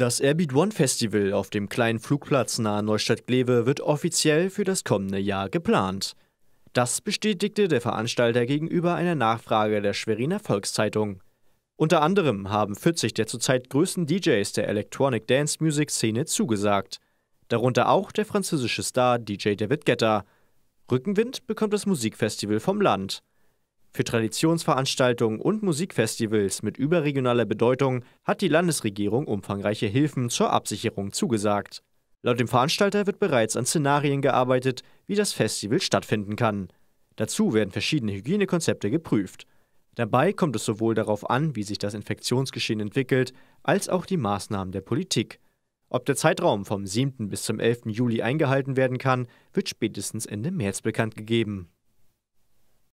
Das Airbeat One Festival auf dem kleinen Flugplatz nahe Neustadt-Glewe wird offiziell für das kommende Jahr geplant. Das bestätigte der Veranstalter gegenüber einer Nachfrage der Schweriner Volkszeitung. Unter anderem haben 40 der zurzeit größten DJs der Electronic Dance Music Szene zugesagt. Darunter auch der französische Star DJ David Guetta. Rückenwind bekommt das Musikfestival vom Land. Für Traditionsveranstaltungen und Musikfestivals mit überregionaler Bedeutung hat die Landesregierung umfangreiche Hilfen zur Absicherung zugesagt. Laut dem Veranstalter wird bereits an Szenarien gearbeitet, wie das Festival stattfinden kann. Dazu werden verschiedene Hygienekonzepte geprüft. Dabei kommt es sowohl darauf an, wie sich das Infektionsgeschehen entwickelt, als auch die Maßnahmen der Politik. Ob der Zeitraum vom 7. bis zum 11. Juli eingehalten werden kann, wird spätestens Ende März bekannt gegeben.